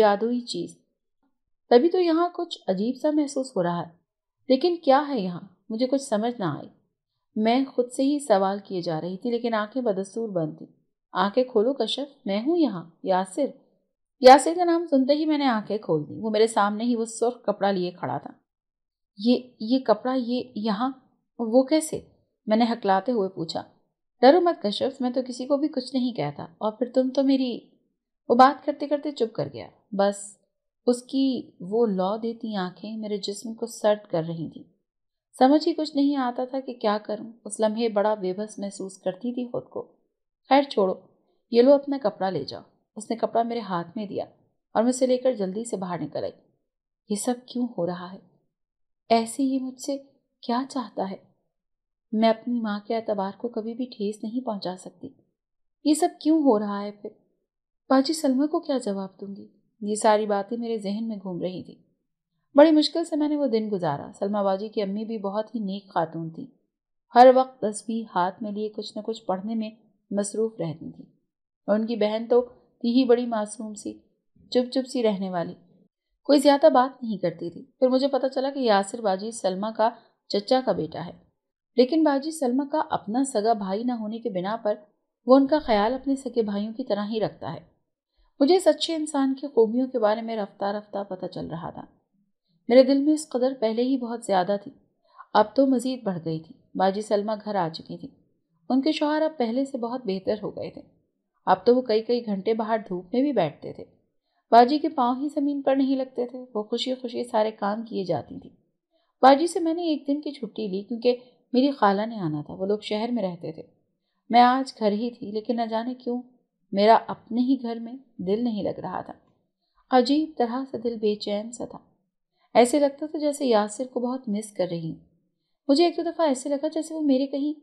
जादुई चीज़ तभी तो यहाँ कुछ अजीब सा महसूस हो रहा है लेकिन क्या है यहाँ मुझे कुछ समझ ना आई मैं खुद से ही सवाल किए जा रही थी लेकिन आंखें बदस्तूर बंद थी आंखें खोलो कशफ मैं हूँ यहाँ यासिर यासिर का नाम सुनते ही मैंने आंखें खोल दी वो मेरे सामने ही वो सुर्ख कपड़ा लिए खड़ा था ये ये कपड़ा ये यहाँ वो कैसे मैंने हकलाते हुए पूछा डरो मत कश्यप मैं तो किसी को भी कुछ नहीं कहता और फिर तुम तो मेरी वो बात करते करते चुप कर गया बस उसकी वो लौ देती आंखें मेरे जिस्म को सर्द कर रही थी समझ ही कुछ नहीं आता था कि क्या करूं उस लम्हे बड़ा बेबस महसूस करती थी खुद को खैर छोड़ो ये लो अपना कपड़ा ले जाओ उसने कपड़ा मेरे हाथ में दिया और मैं उसे लेकर जल्दी से बाहर निकल आई ये सब क्यों हो रहा है ऐसे ये मुझसे क्या चाहता है मैं अपनी माँ के अतबार को कभी भी ठेस नहीं पहुँचा सकती ये सब क्यों हो रहा है फिर पाजी सलमा को क्या जवाब दूंगी ये सारी बातें मेरे जहन में घूम रही थी बड़ी मुश्किल से मैंने वो दिन गुजारा सलमा बाजी की अम्मी भी बहुत ही नेक खातून थी हर वक्त तस्वीर हाथ में लिए कुछ न कुछ पढ़ने में मसरूफ़ रहती थी उनकी बहन तो थी ही बड़ी मासूम सी चुप चुप सी रहने वाली कोई ज़्यादा बात नहीं करती थी फिर मुझे पता चला कि यासिर बाजी सलमा का चचा का बेटा है लेकिन बाजी सलमा का अपना सगा भाई ना होने के बिना पर वो उनका ख्याल अपने सगे भाइयों की तरह ही रखता है मुझे इस अच्छे इंसान की खूबियों के बारे में रफ्तार रफ्तार पता चल रहा था मेरे दिल में इस कदर पहले ही बहुत ज़्यादा थी अब तो मज़ीद बढ़ गई थी बाजी सलमा घर आ चुकी थी उनके शोहर अब पहले से बहुत बेहतर हो गए थे अब तो वो कई कई घंटे बाहर धूप में भी बैठते थे बाजी के पाँव ही ज़मीन पर नहीं लगते थे वो खुशी खुशी सारे काम किए जाती थी बाजी से मैंने एक दिन की छुट्टी ली क्योंकि मेरी खाला ने आना था वो लोग शहर में रहते थे मैं आज घर ही थी लेकिन न जाने क्यों मेरा अपने ही घर में दिल नहीं लग रहा था अजीब तरह से दिल बेचैन सा था ऐसे लगता था जैसे यासिर को बहुत मिस कर रही हूँ मुझे एक दो दफ़ा ऐसे लगा जैसे वो मेरे कहीं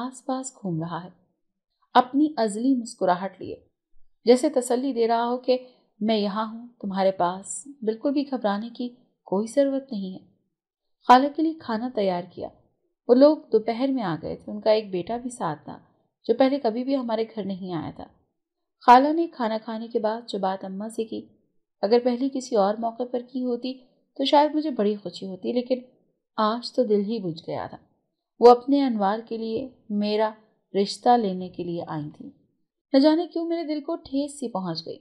आस पास घूम रहा है अपनी अजली मुस्कुराहट लिए जैसे तसल्ली दे रहा हो कि मैं यहाँ हूँ तुम्हारे पास बिल्कुल भी घबराने की कोई ज़रूरत नहीं है खाला के लिए खाना तैयार किया वो लोग दोपहर में आ गए थे उनका एक बेटा भी साथ था जो पहले कभी भी हमारे घर नहीं आया था खाला ने खाना खाने के बाद जो बात अम्मा से की अगर पहले किसी और मौके पर की होती तो शायद मुझे बड़ी खुशी होती लेकिन आज तो दिल ही बुझ गया था वो अपने अनवार के लिए मेरा रिश्ता लेने के लिए आई थी न जाने क्यों मेरे दिल को ठेस सी पहुंच गई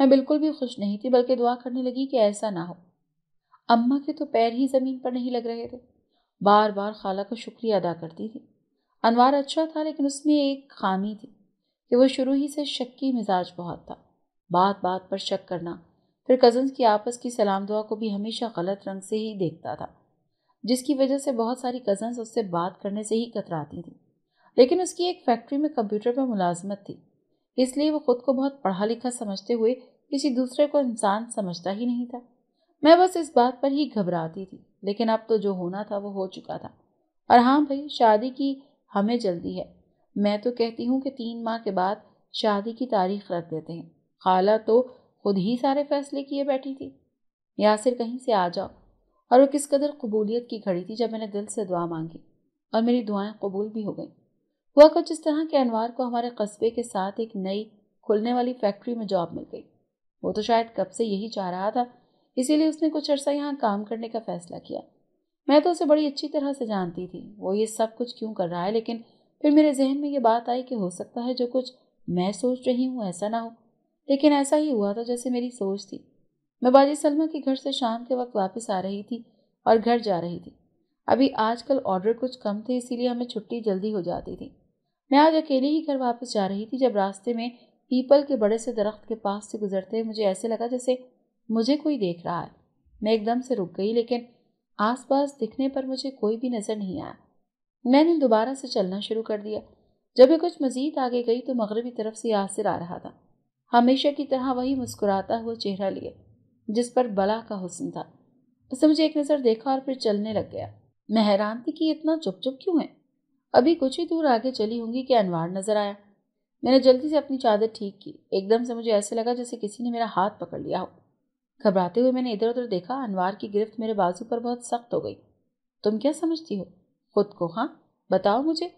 मैं बिल्कुल भी खुश नहीं थी बल्कि दुआ करने लगी कि ऐसा ना हो अम्मा के तो पैर ही ज़मीन पर नहीं लग रहे थे बार बार खाला का शुक्रिया अदा करती थी अनवार अच्छा था लेकिन उसमें एक खामी थी कि वो शुरू ही से शक्की मिजाज बहुत था बात बात पर शक करना फिर कज़न्स की आपस की सलाम दुआ को भी हमेशा गलत रंग से ही देखता था जिसकी वजह से बहुत सारी कज़न्स उससे बात करने से ही कतराती थी लेकिन उसकी एक फैक्ट्री में कंप्यूटर पर मुलाजमत थी इसलिए वो खुद को बहुत पढ़ा लिखा समझते हुए किसी दूसरे को इंसान समझता ही नहीं था मैं बस इस बात पर ही घबराती थी लेकिन अब तो जो होना था वो हो चुका था और हाँ भाई शादी की हमें जल्दी है मैं तो कहती हूँ कि तीन माह के बाद शादी की तारीख रख देते हैं खाला तो खुद ही सारे फैसले किए बैठी थी यासिर कहीं से आ जाओ और वो किस कदर कबूलियत की खड़ी थी जब मैंने दिल से दुआ मांगी और मेरी दुआएं कबूल भी हो गई हुआ कुछ इस तरह के अनवार को हमारे कस्बे के साथ एक नई खुलने वाली फैक्ट्री में जॉब मिल गई वो तो शायद कब से यही चाह रहा था इसीलिए उसने कुछ अर्सा यहाँ काम करने का फैसला किया मैं तो उसे बड़ी अच्छी तरह से जानती थी वो ये सब कुछ क्यों कर रहा है लेकिन फिर मेरे जहन में ये बात आई कि हो सकता है जो कुछ मैं सोच रही हूँ ऐसा ना हो लेकिन ऐसा ही हुआ था जैसे मेरी सोच थी मैं बाजी सलमा के घर से शाम के वक्त वापस आ रही थी और घर जा रही थी अभी आजकल ऑर्डर कुछ कम थे इसीलिए हमें छुट्टी जल्दी हो जाती थी मैं आज अकेले ही घर वापस जा रही थी जब रास्ते में पीपल के बड़े से दरख्त के पास से गुजरते मुझे ऐसे लगा जैसे मुझे कोई देख रहा है मैं एकदम से रुक गई लेकिन आसपास दिखने पर मुझे कोई भी नज़र नहीं आया मैंने दोबारा से चलना शुरू कर दिया जब मैं कुछ मज़ीद आगे गई तो मगरबी तरफ से यासिर आ रहा था हमेशा की तरह वही मुस्कुराता हुआ चेहरा लिए जिस पर बला का हुसन था उसने मुझे एक नज़र देखा और फिर चलने लग गया मैं हैरान थी कि इतना चुप चुप क्यों है अभी कुछ ही दूर आगे चली होंगी कि अनवार नजर आया मैंने जल्दी से अपनी चादर ठीक की एकदम से मुझे ऐसे लगा जैसे किसी ने मेरा हाथ पकड़ लिया हो घबराते हुए मैंने इधर उधर देखा अनवार की गिरफ्त मेरे बाजू पर बहुत सख्त हो गई तुम क्या समझती हो खुद को हाँ बताओ मुझे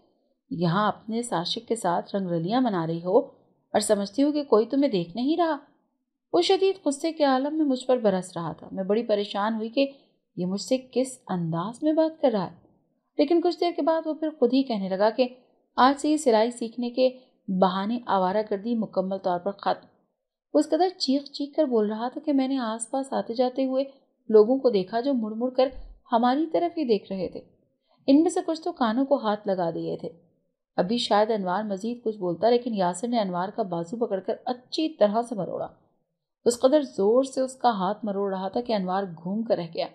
यहाँ अपने साशिक के साथ रंगरलियाँ मना रही हो और समझती हो कि कोई तुम्हें देख नहीं रहा वो शदीद गुस्से के आलम में मुझ पर बरस रहा था मैं बड़ी परेशान हुई कि ये मुझसे किस अंदाज में बात कर रहा है लेकिन कुछ देर के बाद वो फिर खुद ही कहने लगा कि आज से ये सिलाई सीखने के बहाने आवारा कर दी मुकम्मल तौर पर ख़त्म वो कदर चीख चीख कर बोल रहा था कि मैंने आसपास आते जाते हुए लोगों को देखा जो मुड़ मुड़ कर हमारी तरफ ही देख रहे थे इनमें से कुछ तो कानों को हाथ लगा दिए थे अभी शायद अनवार मजीद कुछ बोलता लेकिन यासिर ने अनवार का बाजू पकड़कर अच्छी तरह से मरोड़ा उस कदर ज़ोर से उसका हाथ मरोड़ रहा था कि अनवार घूम कर रह गया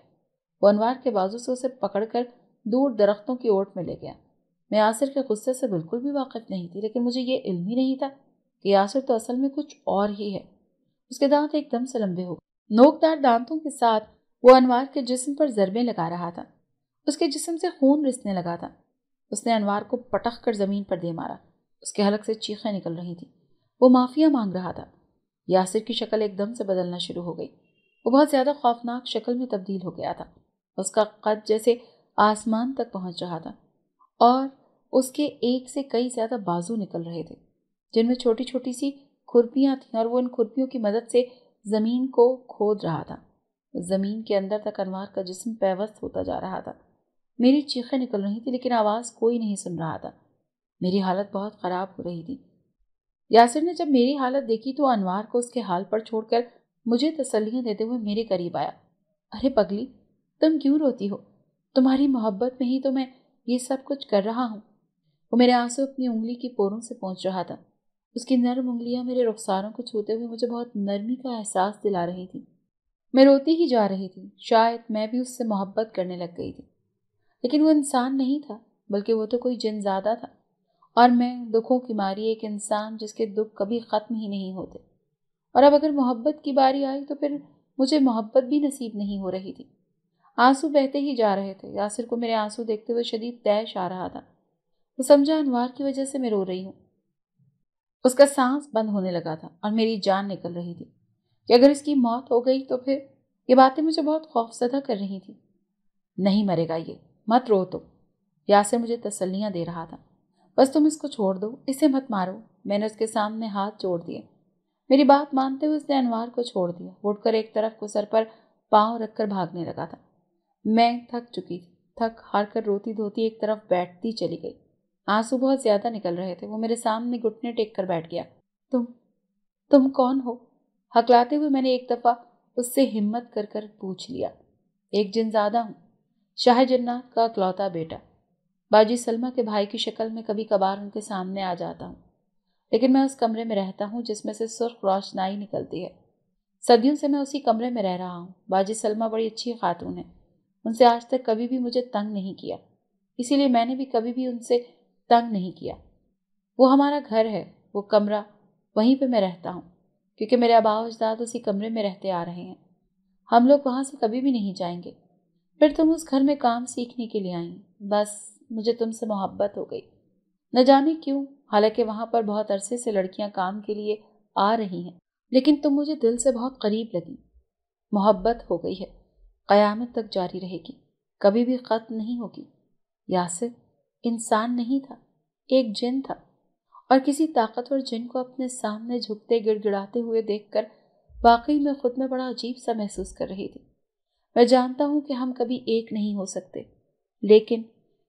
वो अनवार के बाजू से उसे पकड़कर दूर दरख्तों की ओट में ले गया मैं यासिर के गुस्से से बिल्कुल भी वाकिफ़ नहीं थी लेकिन मुझे ये इल्म ही नहीं था कि यासिर तो असल में कुछ और ही है उसके दांत एकदम से लंबे हो गए नोकदार दांतों के साथ वो अनवार के जिस्म पर जरबे लगा रहा था उसके जिस्म से खून रिसने लगा था उसने अनवार को पटख कर ज़मीन पर दे मारा उसके हलक से चीखें निकल रही थी वो माफ़िया मांग रहा था यासिर की शक्ल एकदम से बदलना शुरू हो गई वो बहुत ज़्यादा खौफनाक शक्ल में तब्दील हो गया था उसका कद जैसे आसमान तक पहुंच रहा था और उसके एक से कई ज़्यादा बाजू निकल रहे थे जिनमें छोटी छोटी सी खुरपियाँ थीं और वो उन खुरपियों की मदद से ज़मीन को खोद रहा था ज़मीन के अंदर तक अनवार का जिसम पैवस्त होता जा रहा था मेरी चीखें निकल रही थी लेकिन आवाज़ कोई नहीं सुन रहा था मेरी हालत बहुत ख़राब हो रही थी यासिर ने जब मेरी हालत देखी तो अनवार को उसके हाल पर छोड़कर मुझे तसलियां देते हुए मेरे करीब आया अरे पगली तुम क्यों रोती हो तुम्हारी मोहब्बत में ही तो मैं ये सब कुछ कर रहा हूँ वो मेरे आंसू अपनी उंगली की पोरों से पहुँच रहा था उसकी नर्म उंगलियाँ मेरे रुखसारों को छूते हुए मुझे बहुत नरमी का एहसास दिला रही थी मैं रोती ही जा रही थी शायद मैं भी उससे मोहब्बत करने लग गई थी लेकिन वो इंसान नहीं था बल्कि वो तो कोई जिन ज्यादा था और मैं दुखों की मारी एक इंसान जिसके दुख कभी ख़त्म ही नहीं होते और अब अगर मोहब्बत की बारी आई तो फिर मुझे मोहब्बत भी नसीब नहीं हो रही थी आंसू बहते ही जा रहे थे यासिर को मेरे आंसू देखते हुए शदीद तैश आ रहा था वो समझा अनवार की वजह से मैं रो रही हूँ उसका सांस बंद होने लगा था और मेरी जान निकल रही थी कि अगर इसकी मौत हो गई तो फिर ये बातें मुझे बहुत खौफजदा कर रही थी नहीं मरेगा ये मत रो तुम तो। यासिर मुझे तसल्लियाँ दे रहा था बस तुम इसको छोड़ दो इसे मत मारो मैंने उसके सामने हाथ जोड़ दिए मेरी बात मानते हुए उसने अनवार को छोड़ दिया उठकर एक तरफ को सर पर पाँव रखकर भागने लगा था मैं थक चुकी थी थक हार कर रोती धोती एक तरफ बैठती चली गई आंसू बहुत ज़्यादा निकल रहे थे वो मेरे सामने घुटने टेक कर बैठ गया तुम तुम कौन हो हकलाते हुए मैंने एक दफ़ा उससे हिम्मत कर कर पूछ लिया एक जिन ज़्यादा हूँ शाह जन्ना का अकलौता बेटा बाजी सलमा के भाई की शक्ल में कभी कभार उनके सामने आ जाता हूँ लेकिन मैं उस कमरे में रहता हूँ जिसमें से सुर्ख रोशनाई निकलती है सदियों से मैं उसी कमरे में रह रहा हूँ बाजी सलमा बड़ी अच्छी खातून है उनसे आज तक कभी भी मुझे तंग नहीं किया इसीलिए मैंने भी कभी भी उनसे तंग नहीं किया वो हमारा घर है वो कमरा वहीं पे मैं रहता हूँ क्योंकि मेरे अबाव अजदाद उसी कमरे में रहते आ रहे हैं हम लोग वहाँ से कभी भी नहीं जाएंगे फिर तुम उस घर में काम सीखने के लिए आई बस मुझे तुमसे मोहब्बत हो गई न जाने क्यों हालांकि वहाँ पर बहुत अरसे से लड़कियाँ काम के लिए आ रही हैं लेकिन तुम मुझे दिल से बहुत करीब लगी मोहब्बत हो गई है क़यामत तक जारी रहेगी कभी भी ख़त्म नहीं होगी यासिर इंसान नहीं था एक जिन था और किसी ताकतवर जिन को अपने सामने झुकते गिड़गिड़ाते हुए देखकर वाकई मैं खुद में बड़ा अजीब सा महसूस कर रही थी मैं जानता हूँ कि हम कभी एक नहीं हो सकते लेकिन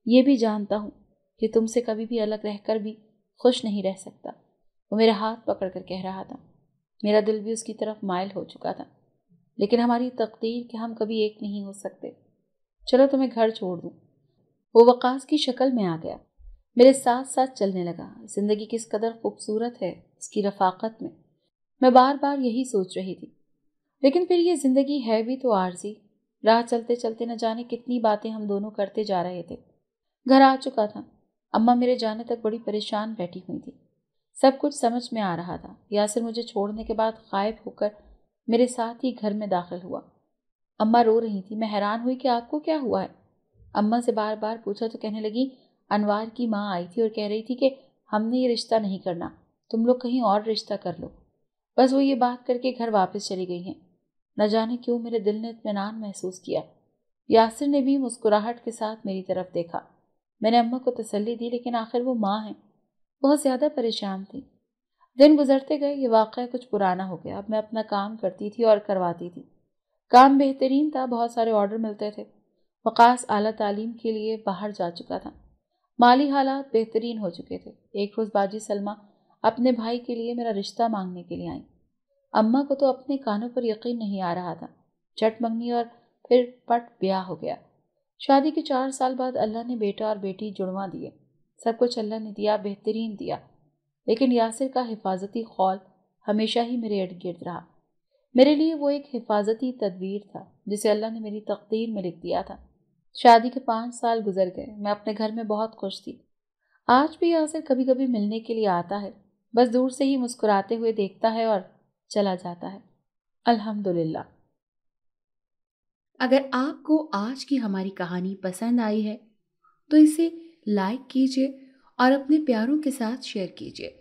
ये भी जानता हूँ कि तुमसे कभी भी अलग रहकर भी खुश नहीं रह सकता वो मेरा हाथ पकड़ कर कह रहा था मेरा दिल भी उसकी तरफ मायल हो चुका था लेकिन हमारी तकदीर के हम कभी एक नहीं हो सकते चलो तुम्हें घर छोड़ दूँ वो वकास की शक्ल में आ गया मेरे साथ साथ चलने लगा ज़िंदगी किस कदर खूबसूरत है उसकी रफाकत में मैं बार बार यही सोच रही थी लेकिन फिर ये ज़िंदगी है भी तो आर्जी राह चलते चलते न जाने कितनी बातें हम दोनों करते जा रहे थे घर आ चुका था अम्मा मेरे जाने तक बड़ी परेशान बैठी हुई थी सब कुछ समझ में आ रहा था यासिर मुझे छोड़ने के बाद गायब होकर मेरे साथ ही घर में दाखिल हुआ अम्मा रो रही थी मैं हैरान हुई कि आपको क्या हुआ है अम्मा से बार बार पूछा तो कहने लगी अनवार की माँ आई थी और कह रही थी कि हमने ये रिश्ता नहीं करना तुम लोग कहीं और रिश्ता कर लो बस वो ये बात करके घर वापस चली गई हैं न जाने क्यों मेरे दिल ने इतमान महसूस किया यासिर ने भी मुस्कुराहट के साथ मेरी तरफ देखा मैंने अम्मा को तसल्ली दी लेकिन आखिर वो माँ हैं बहुत ज़्यादा परेशान थी दिन गुजरते गए ये वाक़ कुछ पुराना हो गया अब मैं अपना काम करती थी और करवाती थी काम बेहतरीन था बहुत सारे ऑर्डर मिलते थे वकास अली तालीम के लिए बाहर जा चुका था माली हालात बेहतरीन हो चुके थे एक रोज़ बाजी सलमा अपने भाई के लिए मेरा रिश्ता मांगने के लिए आई अम्मा को तो अपने कानों पर यकीन नहीं आ रहा था चट मंगनी और फिर पट ब्याह हो गया शादी के चार साल बाद अल्लाह ने बेटा और बेटी जुड़वा दिए सब कुछ अल्लाह ने दिया बेहतरीन दिया लेकिन यासिर का हिफाजती खौल हमेशा ही मेरे इर्द गिर्द रहा मेरे लिए वो एक हिफाजती तदवीर था जिसे अल्लाह ने मेरी तकदीर में लिख दिया था शादी के पाँच साल गुजर गए मैं अपने घर में बहुत खुश थी आज भी यासिर कभी कभी मिलने के लिए आता है बस दूर से ही मुस्कुराते हुए देखता है और चला जाता है अल्हम्दुलिल्लाह। अगर आपको आज की हमारी कहानी पसंद आई है तो इसे लाइक कीजिए और अपने प्यारों के साथ शेयर कीजिए